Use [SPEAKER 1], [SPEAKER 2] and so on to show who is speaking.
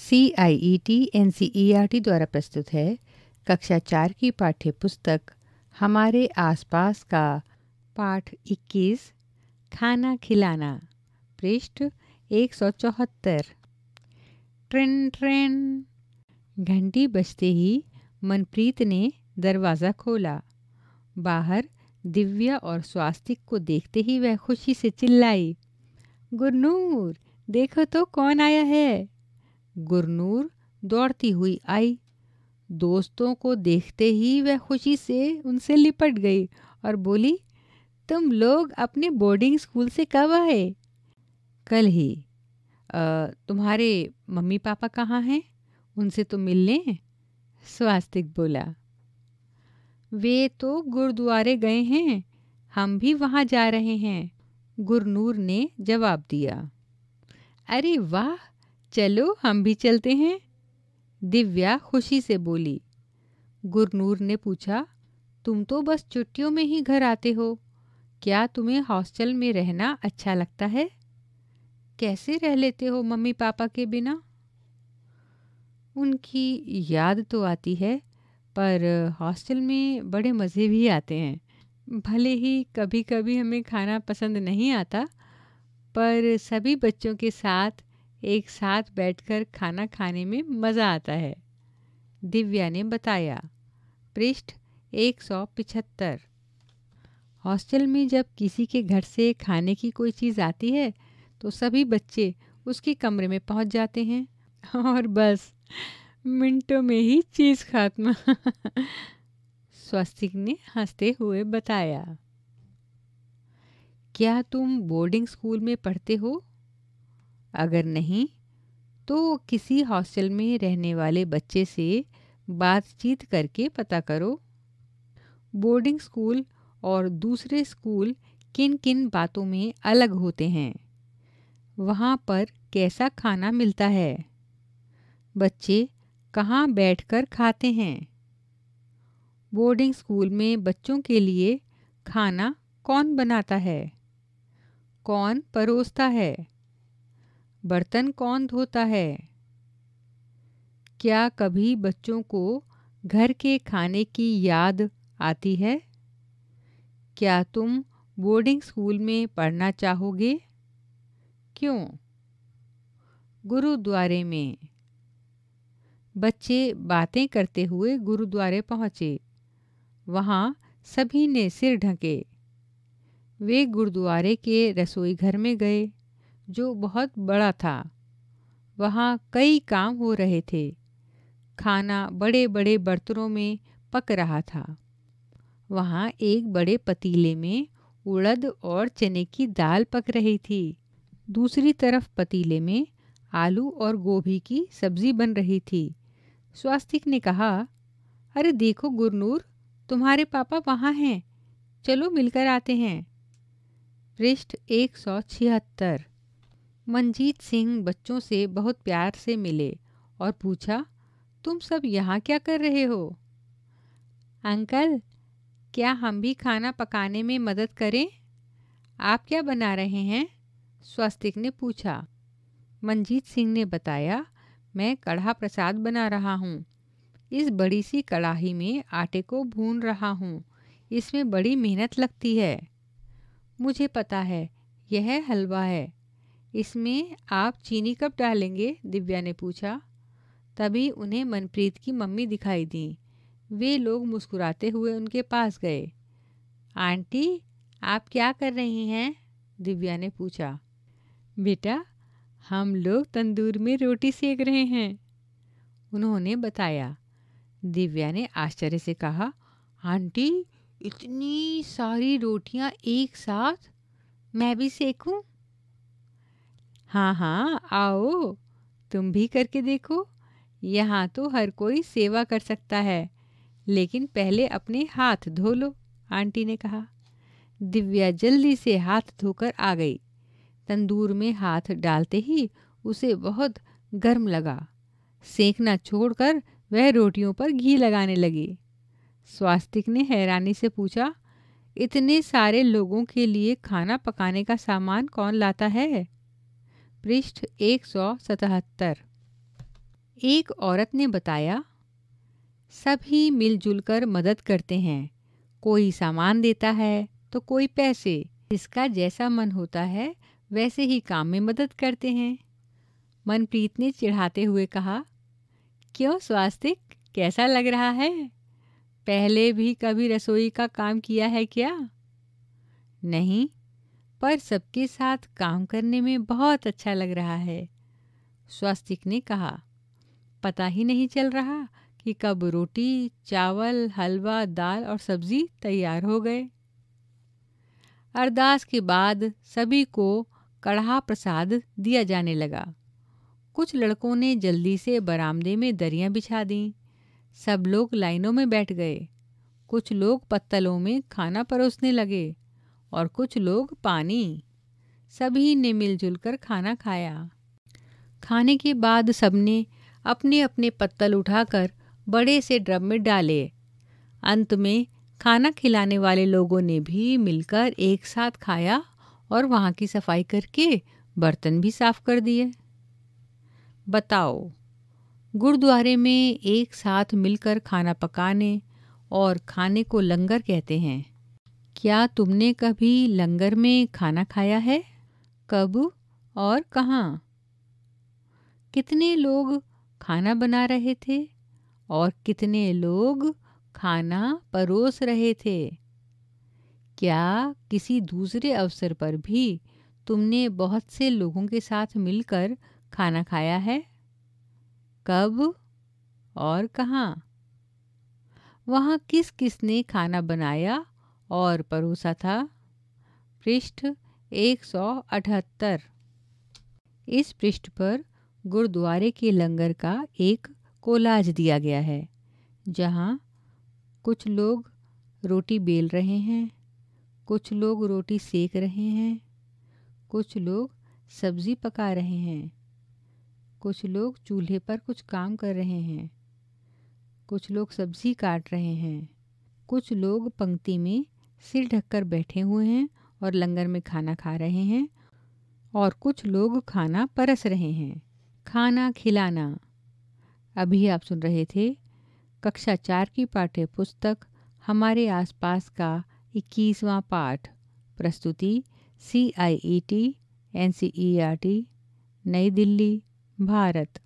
[SPEAKER 1] C I E T N C E R T द्वारा प्रस्तुत है कक्षा चार की पाठ्य पुस्तक हमारे आसपास का पाठ 21 खाना खिलाना पृष्ठ एक सौ चौहत्तर ट्रेन ट्रेन घंटी बजते ही मनप्रीत ने दरवाज़ा खोला बाहर दिव्या और स्वास्तिक को देखते ही वह खुशी से चिल्लाई गुरनूर देखो तो कौन आया है गुरनूर दौड़ती हुई आई दोस्तों को देखते ही वह खुशी से उनसे लिपट गई और बोली तुम लोग अपने बोर्डिंग स्कूल से कब आए कल ही आ, तुम्हारे मम्मी पापा कहाँ हैं उनसे तो मिल लें स्वास्तिक बोला वे तो गुरुद्वारे गए हैं हम भी वहाँ जा रहे हैं गुरनूर ने जवाब दिया अरे वाह चलो हम भी चलते हैं दिव्या खुशी से बोली गुरनूर ने पूछा तुम तो बस छुट्टियों में ही घर आते हो क्या तुम्हें हॉस्टल में रहना अच्छा लगता है कैसे रह लेते हो मम्मी पापा के बिना उनकी याद तो आती है पर हॉस्टल में बड़े मज़े भी आते हैं भले ही कभी कभी हमें खाना पसंद नहीं आता पर सभी बच्चों के साथ एक साथ बैठकर खाना खाने में मज़ा आता है दिव्या ने बताया पृष्ठ एक सौ पिछहत्तर हॉस्टल में जब किसी के घर से खाने की कोई चीज़ आती है तो सभी बच्चे उसके कमरे में पहुंच जाते हैं और बस मिनटों में ही चीज़ खात्मा स्वस्तिक ने हंसते हुए बताया क्या तुम बोर्डिंग स्कूल में पढ़ते हो अगर नहीं तो किसी हॉस्टल में रहने वाले बच्चे से बातचीत करके पता करो बोर्डिंग स्कूल और दूसरे स्कूल किन किन बातों में अलग होते हैं वहाँ पर कैसा खाना मिलता है बच्चे कहाँ बैठकर खाते हैं बोर्डिंग स्कूल में बच्चों के लिए खाना कौन बनाता है कौन परोसता है बर्तन कौन धोता है क्या कभी बच्चों को घर के खाने की याद आती है क्या तुम बोर्डिंग स्कूल में पढ़ना चाहोगे क्यों गुरुद्वारे में बच्चे बातें करते हुए गुरुद्वारे पहुँचे वहाँ सभी ने सिर ढके वे गुरुद्वारे के रसोई घर में गए जो बहुत बड़ा था वहाँ कई काम हो रहे थे खाना बड़े बड़े बर्तनों में पक रहा था वहाँ एक बड़े पतीले में उड़द और चने की दाल पक रही थी दूसरी तरफ पतीले में आलू और गोभी की सब्जी बन रही थी स्वास्तिक ने कहा अरे देखो गुरनूर तुम्हारे पापा वहाँ हैं चलो मिलकर आते हैं पृष्ठ एक सौ छिहत्तर मनजीत सिंह बच्चों से बहुत प्यार से मिले और पूछा तुम सब यहाँ क्या कर रहे हो अंकल क्या हम भी खाना पकाने में मदद करें आप क्या बना रहे हैं स्वस्तिक ने पूछा मनजीत सिंह ने बताया मैं कढ़ा प्रसाद बना रहा हूँ इस बड़ी सी कढ़ाही में आटे को भून रहा हूँ इसमें बड़ी मेहनत लगती है मुझे पता है यह हलवा है इसमें आप चीनी कब डालेंगे दिव्या ने पूछा तभी उन्हें मनप्रीत की मम्मी दिखाई दी वे लोग मुस्कुराते हुए उनके पास गए आंटी आप क्या कर रही हैं दिव्या ने पूछा बेटा हम लोग तंदूर में रोटी सेक रहे हैं उन्होंने बताया दिव्या ने आश्चर्य से कहा आंटी इतनी सारी रोटियां एक साथ मैं भी सेकूं हाँ हाँ आओ तुम भी करके देखो यहाँ तो हर कोई सेवा कर सकता है लेकिन पहले अपने हाथ धो लो आंटी ने कहा दिव्या जल्दी से हाथ धोकर आ गई तंदूर में हाथ डालते ही उसे बहुत गर्म लगा सेंकना छोड़कर वह रोटियों पर घी लगाने लगी स्वास्तिक ने हैरानी से पूछा इतने सारे लोगों के लिए खाना पकाने का सामान कौन लाता है पृष्ठ एक सौ सतहत्तर एक औरत ने बताया सभी मिलजुल कर मदद करते हैं कोई सामान देता है तो कोई पैसे जिसका जैसा मन होता है वैसे ही काम में मदद करते हैं मनप्रीत ने चिढ़ाते हुए कहा क्यों स्वास्तिक कैसा लग रहा है पहले भी कभी रसोई का काम किया है क्या नहीं पर सबके साथ काम करने में बहुत अच्छा लग रहा है स्वास्तिक ने कहा पता ही नहीं चल रहा कि कब रोटी चावल हलवा दाल और सब्जी तैयार हो गए अरदास के बाद सभी को कड़ाह प्रसाद दिया जाने लगा कुछ लड़कों ने जल्दी से बरामदे में दरियां बिछा दी सब लोग लाइनों में बैठ गए कुछ लोग पत्तलों में खाना परोसने लगे और कुछ लोग पानी सभी ने मिलजुल कर खाना खाया खाने के बाद सबने अपने अपने पत्तल उठाकर बड़े से ड्रम में डाले अंत में खाना खिलाने वाले लोगों ने भी मिलकर एक साथ खाया और वहाँ की सफाई करके बर्तन भी साफ कर दिए बताओ गुरुद्वारे में एक साथ मिलकर खाना पकाने और खाने को लंगर कहते हैं क्या तुमने कभी लंगर में खाना खाया है कब और कहाँ कितने लोग खाना बना रहे थे और कितने लोग खाना परोस रहे थे क्या किसी दूसरे अवसर पर भी तुमने बहुत से लोगों के साथ मिलकर खाना खाया है कब और कहाँ वहाँ किस किस ने खाना बनाया और परोसा था पृष्ठ अठहत्तर इस पृष्ठ पर गुरुद्वारे के लंगर का एक कोलाज दिया गया है जहाँ कुछ लोग रोटी बेल रहे हैं कुछ लोग रोटी सेक रहे हैं कुछ लोग सब्जी पका रहे हैं कुछ लोग चूल्हे पर कुछ काम कर रहे हैं कुछ लोग सब्जी काट रहे हैं कुछ लोग पंक्ति में सिर ढककर बैठे हुए हैं और लंगर में खाना खा रहे हैं और कुछ लोग खाना परस रहे हैं खाना खिलाना अभी आप सुन रहे थे कक्षा चार की पाठ्य पुस्तक हमारे आसपास का इक्कीसवां पाठ प्रस्तुति C I E T N C E R T नई दिल्ली भारत